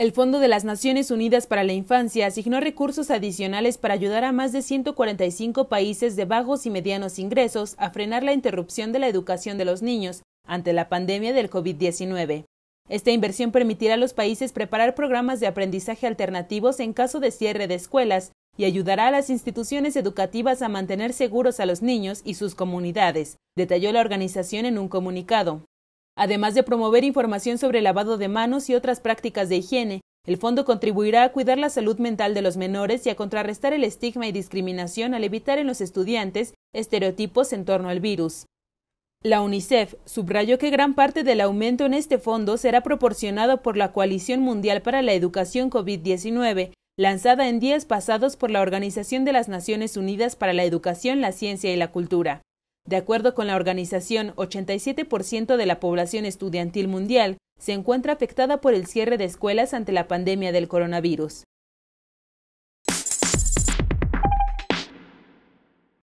El Fondo de las Naciones Unidas para la Infancia asignó recursos adicionales para ayudar a más de 145 países de bajos y medianos ingresos a frenar la interrupción de la educación de los niños ante la pandemia del COVID-19. Esta inversión permitirá a los países preparar programas de aprendizaje alternativos en caso de cierre de escuelas y ayudará a las instituciones educativas a mantener seguros a los niños y sus comunidades, detalló la organización en un comunicado. Además de promover información sobre lavado de manos y otras prácticas de higiene, el fondo contribuirá a cuidar la salud mental de los menores y a contrarrestar el estigma y discriminación al evitar en los estudiantes estereotipos en torno al virus. La UNICEF subrayó que gran parte del aumento en este fondo será proporcionado por la Coalición Mundial para la Educación COVID-19, lanzada en días pasados por la Organización de las Naciones Unidas para la Educación, la Ciencia y la Cultura. De acuerdo con la organización, 87% de la población estudiantil mundial se encuentra afectada por el cierre de escuelas ante la pandemia del coronavirus.